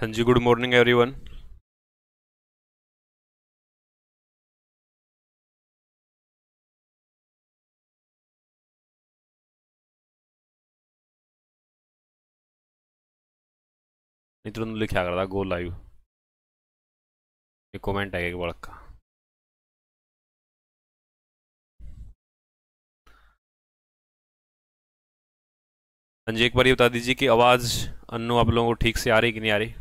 हाँ जी good morning everyone इधर लिखा करता गो लाइव एक कमेंट है एक बड़का हाँ जी एक बार ये बता दीजिए कि आवाज़ अन्नू आप लोगों को ठीक से आ रही कि नहीं आ रही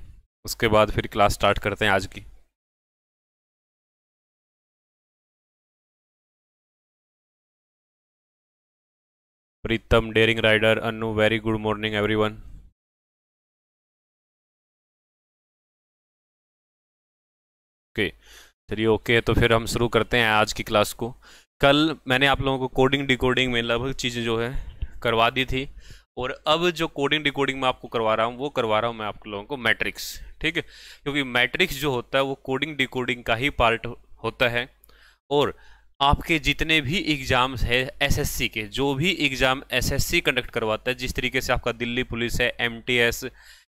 उसके बाद फिर क्लास स्टार्ट करते हैं आज की Pritam daring rider Anu very good morning everyone okay चलिए ओके तो फिर हम शुरू करते हैं आज की क्लास को कल मैंने आप लोगों को कोडिंग डिकोडिंग में लगभग मतलब चीज़ें जो है करवा दी थी और अब जो कोडिंग डिकोडिंग मैं आपको करवा रहा हूँ वो करवा रहा हूँ मैं आप लोगों को मैट्रिक्स ठीक है क्योंकि मैट्रिक्स जो होता है वो कोडिंग डिकोडिंग का ही पार्ट होता है और आपके जितने भी एग्ज़ाम्स है एसएससी के जो भी एग्ज़ाम एसएससी कंडक्ट करवाता है जिस तरीके से आपका दिल्ली पुलिस है एमटीएस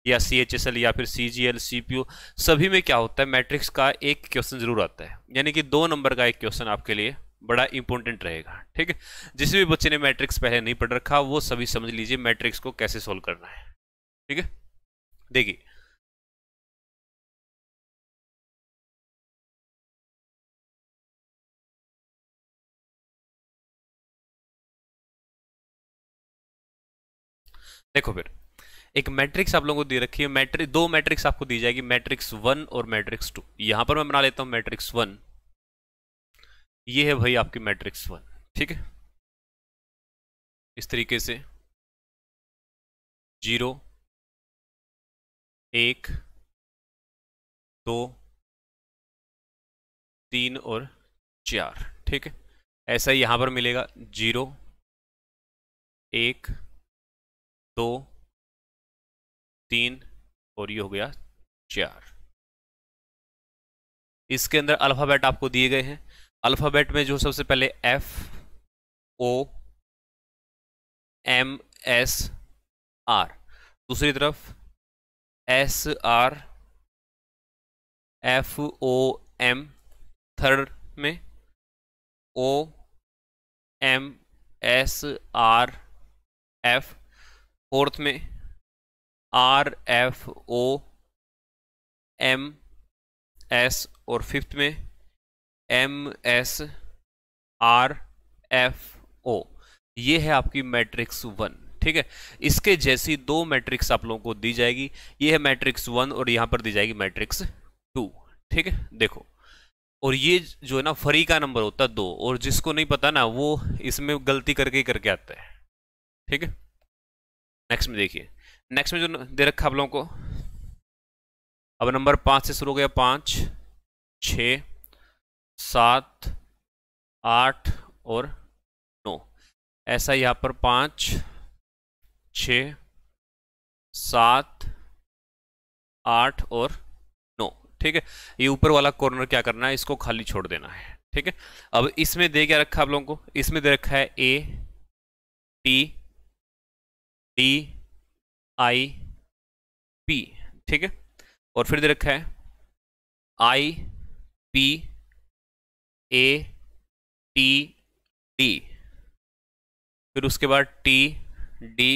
या सीएचएसएल या फिर सीजीएल सीपीयू सभी में क्या होता है मैट्रिक्स का एक क्वेश्चन ज़रूर आता है यानी कि दो नंबर का एक क्वेश्चन आपके लिए बड़ा इंपॉर्टेंट रहेगा ठीक है जिस भी बच्चे ने मैट्रिक्स पहले नहीं पढ़ रखा वो सभी समझ लीजिए मैट्रिक्स को कैसे सोल्व करना है ठीक है देखिए देखो फिर एक मैट्रिक्स आप लोगों को दे रखी है मैट्रिक दो मैट्रिक्स आपको दी जाएगी मैट्रिक्स वन और मैट्रिक्स टू यहां पर मैं बना लेता हूं मैट्रिक्स वन ये है भाई आपकी मैट्रिक्स वन ठीक है इस तरीके से जीरो एक दो तीन और चार ठीक है ऐसा ही पर मिलेगा जीरो एक दो तीन और ये हो गया चार इसके अंदर अल्फ़ाबेट आपको दिए गए हैं अल्फ़ाबेट में जो सबसे पहले F O M S R दूसरी तरफ S R F O M third में O M S R F fourth में R F O M S और फिफ्थ में M S R F O ये है आपकी मैट्रिक्स वन ठीक है इसके जैसी दो मैट्रिक्स आप लोगों को दी जाएगी ये है मैट्रिक्स वन और यहां पर दी जाएगी मैट्रिक्स टू ठीक है देखो और ये जो है ना फरी का नंबर होता है दो और जिसको नहीं पता ना वो इसमें गलती करके ही करके आता है ठीक है नेक्स्ट में देखिए नेक्स्ट में जो दे रखा आप लोगों को अब नंबर पांच से शुरू हो गया पांच छ सात आठ और नौ ऐसा यहाँ पर पाँच छ सात आठ और नौ ठीक है ये ऊपर वाला कॉर्नर क्या करना है इसको खाली छोड़ देना है ठीक है अब इसमें दे क्या रखा आप लोगों को इसमें दे रखा है A T D I P ठीक है और फिर दे रखा है I P A T D फिर उसके बाद T D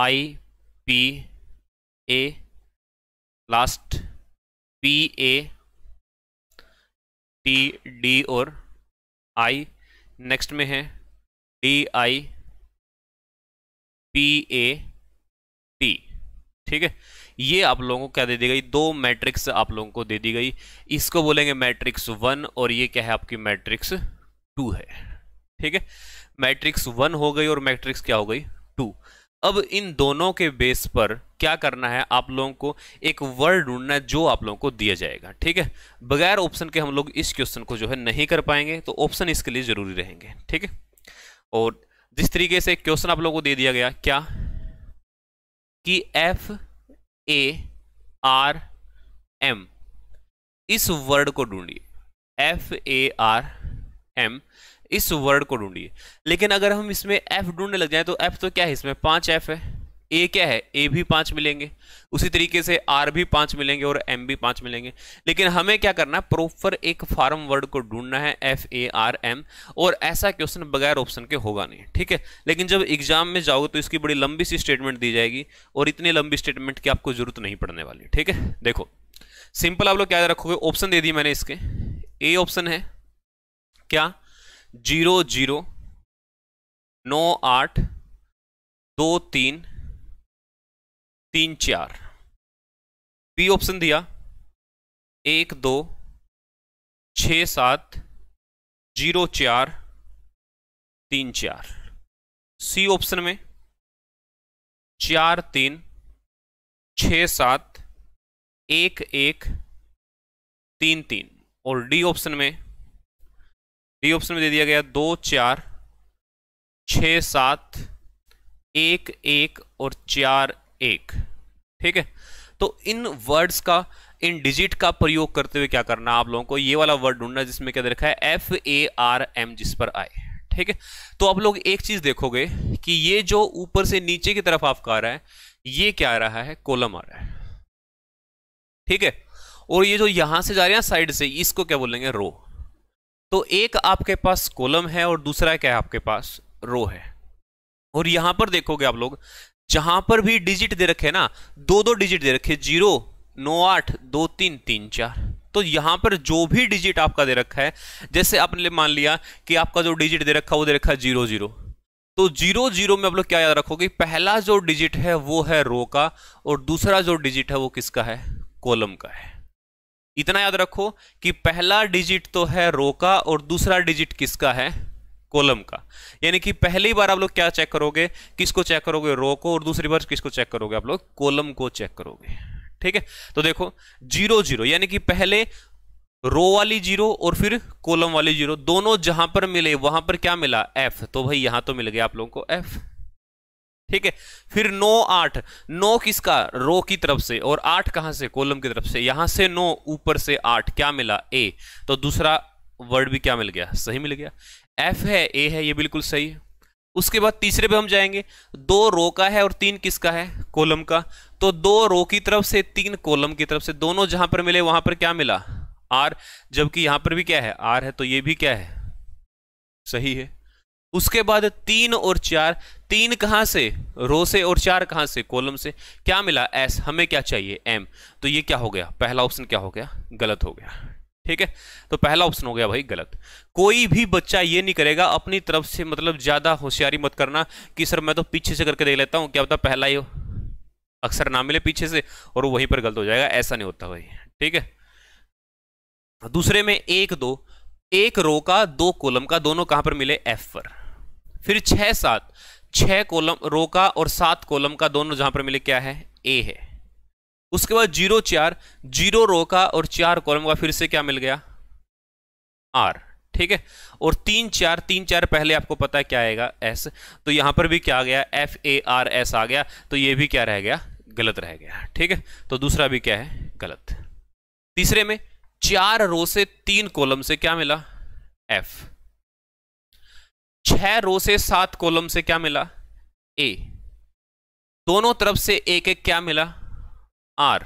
I P A last P A T D और आई नेक्स्ट में है D I P A T ठीक है ये आप लोगों को क्या दे दी गई दो मैट्रिक्स आप लोगों को दे दी गई इसको बोलेंगे मैट्रिक्स वन और ये क्या है आपकी मैट्रिक्स टू है ठीक है मैट्रिक्स वन हो गई और मैट्रिक्स क्या हो गई टू अब इन दोनों के बेस पर क्या करना है आप लोगों को एक वर्ड ढूंढना है जो आप लोगों को दिया जाएगा ठीक है बगैर ऑप्शन के हम लोग इस क्वेश्चन को जो है नहीं कर पाएंगे तो ऑप्शन इसके लिए ज़रूरी रहेंगे ठीक है और जिस तरीके से क्वेश्चन आप लोगों को दे दिया गया क्या कि एफ ए आर एम इस वर्ड को ढूंढिए एफ ए आर एम इस वर्ड को ढूंढिए लेकिन अगर हम इसमें एफ ढूंढने लग जाए तो एफ तो क्या है इसमें पांच एफ है ए क्या है ए भी पांच मिलेंगे उसी तरीके से आर भी पांच मिलेंगे और एम भी पांच मिलेंगे लेकिन हमें क्या करना है प्रॉपर एक फार्म वर्ड को ढूंढना है एफ ए आर एम और ऐसा क्वेश्चन बगैर ऑप्शन के होगा नहीं ठीक है लेकिन जब एग्जाम में जाओगे तो इसकी बड़ी लंबी सी स्टेटमेंट दी जाएगी और इतनी लंबी स्टेटमेंट की आपको जरूरत नहीं पड़ने वाली ठीक है देखो सिंपल आप लोग क्या रखोगे ऑप्शन दे दिए मैंने इसके ए ऑप्शन है क्या जीरो जीरो नौ आठ दो तीन तीन चार बी ऑप्शन दिया एक दो छ सात जीरो चार तीन चार सी ऑप्शन में चार तीन छ सात एक एक तीन तीन और डी ऑप्शन में डी ऑप्शन में दे दिया गया दो चार छ सात एक एक और चार एक ठीक है तो इन वर्ड्स का इन डिजिट का प्रयोग करते हुए क्या करना आप लोगों को ये वाला वर्ड ढूंढना जिसमें क्या देखा है एफ ए आर एम जिस पर आए ठीक है तो आप लोग एक चीज देखोगे कि ये जो ऊपर से नीचे की तरफ आपका आ रहा है ये क्या आ रहा है कोलम आ रहा है ठीक है और ये जो यहां से जा रहे हैं साइड से इसको क्या बोलेंगे रो तो एक आपके पास कोलम है और दूसरा क्या है आपके पास रो है और यहां पर देखोगे आप लोग जहां पर भी डिजिट दे रखे ना दो दो डिजिट दे रखे जीरो नौ आठ दो तीन तीन चार तो यहां पर जो भी डिजिट आपका दे रखा है जैसे आपने मान लिया कि आपका जो डिजिट दे रखा है वो दे रखा है जीरो जीरो तो जीरो जीरो में आप लोग क्या याद रखोगे पहला जो डिजिट है वो है रो का और दूसरा जो डिजिट है वो किसका है कॉलम का है इतना याद रखो कि पहला डिजिट तो है रो का और दूसरा डिजिट किसका है कॉलम का यानी कि पहली बार आप लोग क्या चेक करोगे किसको चेक करोगे रो को और दूसरी बार किसको चेक करोगे आप लोग कॉलम को चेक करोगे ठीक है तो देखो जीरो जीरो यानी कि पहले रो वाली जीरो और फिर कॉलम वाली जीरो दोनों जहां पर मिले वहां पर क्या मिला एफ तो भाई यहां तो मिल गया आप लोगों को एफ ठीक है फिर नौ आठ नौ किसका रो की तरफ से और आठ कहां से कॉलम की तरफ से यहां से नौ ऊपर से आठ क्या मिला ए तो दूसरा वर्ड भी क्या मिल गया सही मिल गया एफ है ए है ये बिल्कुल सही है उसके बाद तीसरे पे हम जाएंगे दो रो का है और तीन किसका है कोलम का तो दो रो की तरफ से तीन कोलम की तरफ से दोनों जहां पर मिले वहां पर क्या मिला आर जबकि यहां पर भी क्या है आर है तो ये भी क्या है सही है उसके बाद तीन और चार तीन कहां से रो से और चार कहां से कोलम से क्या मिला एस हमें क्या चाहिए एम तो ये क्या हो गया पहला ऑप्शन क्या हो गया गलत हो गया ठीक है तो पहला ऑप्शन हो गया भाई गलत कोई भी बच्चा ये नहीं करेगा अपनी तरफ से मतलब ज़्यादा होशियारी मत करना कि सर मैं तो पीछे से करके देख लेता हूं क्या होता पहला ही अक्सर ना मिले पीछे से और वो वहीं पर गलत हो जाएगा ऐसा नहीं होता भाई ठीक है दूसरे में एक दो एक रो का दो कोलम का दोनों कहां पर मिले एफ पर फिर छह सात छह कोलम रो का और सात कोलम का दोनों जहां पर मिले क्या है ए है उसके बाद जीरो चार जीरो रो का और चार कॉलम का फिर से क्या मिल गया आर ठीक है और तीन चार तीन चार पहले आपको पता है क्या आएगा एस तो यहां पर भी क्या आ गया एफ ए आर एस आ गया तो ये भी क्या रह गया गलत रह गया ठीक है तो दूसरा भी क्या है गलत तीसरे में चार रो से तीन कॉलम से क्या मिला एफ छह रो से सात कॉलम से क्या मिला ए दोनों तरफ से एक एक क्या मिला आर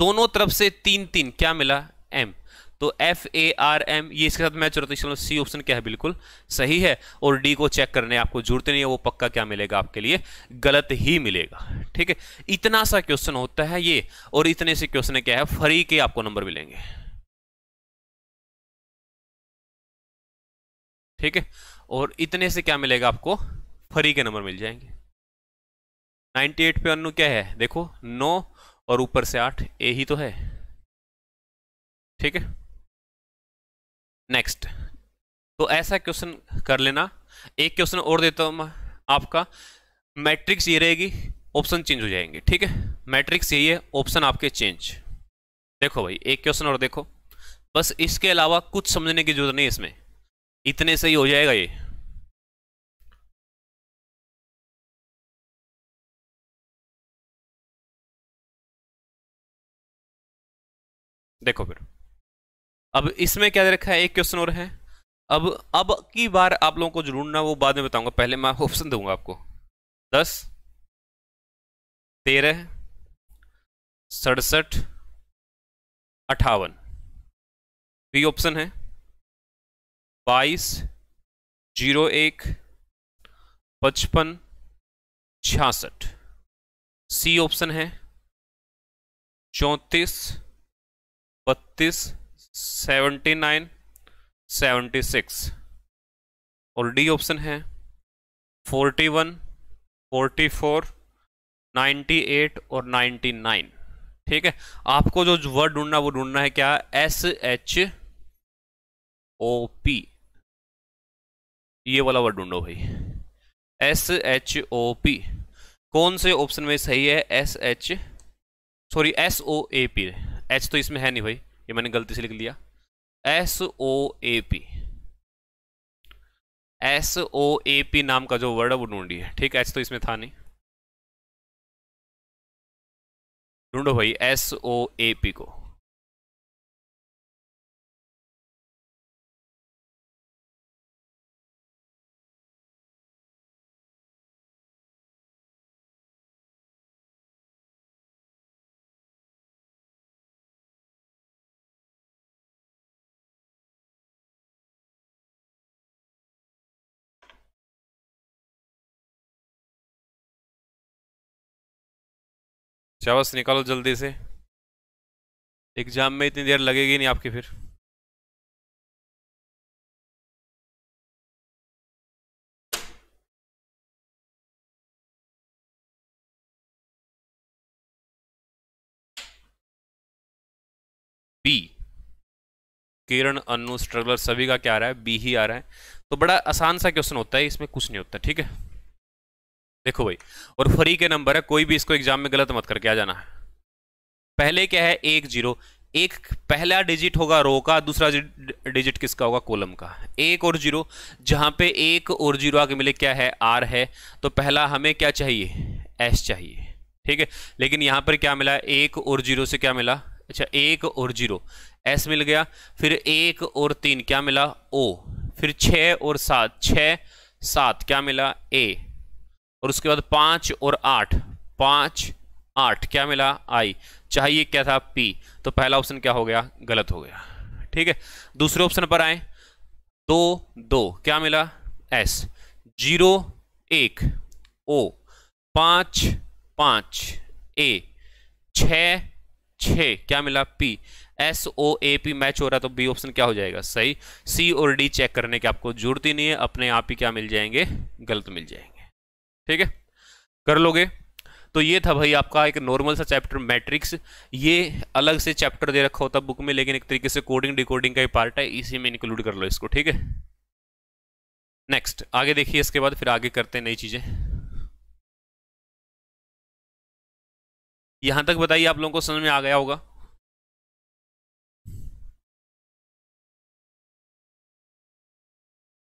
दोनों तरफ से तीन तीन क्या मिला एम तो एफ ए आर एम ये इसके साथ मैच रहा था सी ऑप्शन क्या है बिल्कुल सही है और डी को चेक करने आपको जरूरत नहीं है वो पक्का क्या मिलेगा आपके लिए गलत ही मिलेगा ठीक है इतना सा क्वेश्चन होता है ये और इतने से क्वेश्चन क्या है फरी के आपको नंबर मिलेंगे ठीक है और इतने से क्या मिलेगा आपको फरी के नंबर मिल जाएंगे एट पे अनु क्या है देखो नो और ऊपर से आठ ए ही तो है ठीक है नेक्स्ट तो ऐसा क्वेश्चन कर लेना एक क्वेश्चन और देता हूं मैं आपका मैट्रिक्स ये रहेगी ऑप्शन चेंज हो जाएंगे ठीक है मैट्रिक्स यही है ऑप्शन आपके चेंज देखो भाई एक क्वेश्चन और देखो बस इसके अलावा कुछ समझने की जरूरत नहीं इसमें इतने से ही हो जाएगा ये देखो फिर अब इसमें क्या रखा है एक क्वेश्चन और है अब अब की बार आप लोगों को जरूर ढूंढना वो बाद में बताऊंगा पहले मैं ऑप्शन दूंगा आपको दस तेरह सड़सठ अठावन बी तो ऑप्शन है बाईस जीरो एक पचपन छियासठ सी ऑप्शन है चौंतीस बत्तीस सेवेंटी नाइन सेवेंटी सिक्स और डी ऑप्शन है forty one forty four ninety eight और नाइन्टी नाइन ठीक है आपको जो वर्ड ढूंढना वो ढूंढना है क्या एस एच ओ पी ये वाला वर्ड ढूंढो भाई एस एच ओ पी कौन से ऑप्शन में सही है S H sorry S O A P H तो इसमें है नहीं भाई ये मैंने गलती से लिख लिया S O A P S O A P नाम का जो वर्ड है वो है ठीक एच तो इसमें था नहीं ढूंढो भाई एस ओ ए पी को चावस निकालो जल्दी से एग्ज़ाम में इतनी देर लगेगी नहीं आपकी फिर बी किरण अनु स्ट्रगलर सभी का क्या आ रहा है बी ही आ रहा है तो बड़ा आसान सा क्वेश्चन होता है इसमें कुछ नहीं होता ठीक है देखो भाई और फ्री के नंबर है कोई भी इसको एग्जाम में गलत मत करके आ जाना है पहले क्या है एक जीरो एक पहला डिजिट होगा रो का दूसरा डिजिट किसका होगा कॉलम का एक और जीरो जहां पे एक और जीरो आगे मिले क्या है आर है तो पहला हमें क्या चाहिए एस चाहिए ठीक है लेकिन यहां पर क्या मिला एक और जीरो से क्या मिला अच्छा एक और जीरो एस मिल गया फिर एक और तीन क्या मिला ओ फिर छ और सात छ सात क्या मिला ए और उसके बाद पांच और आठ पांच आठ क्या मिला आई चाहिए क्या था पी तो पहला ऑप्शन क्या हो गया गलत हो गया ठीक है दूसरे ऑप्शन पर आए दो दो क्या मिला एस जीरो एक ओ पांच पांच ए छ छ क्या मिला P S O A P match हो रहा तो बी ऑप्शन क्या हो जाएगा सही सी और डी चेक करने की आपको जरूरत ही नहीं है अपने आप ही क्या मिल जाएंगे गलत मिल जाएंगे ठीक है कर लोगे तो ये था भाई आपका एक नॉर्मल सा चैप्टर मैट्रिक्स ये अलग से चैप्टर दे रखा होता बुक में लेकिन एक तरीके से कोडिंग डिकोडिंग का ही पार्ट है इसी में इंक्लूड कर लो इसको ठीक है नेक्स्ट आगे देखिए इसके बाद फिर आगे करते हैं नई चीज़ें यहां तक बताइए आप लोगों को समझ में आ गया होगा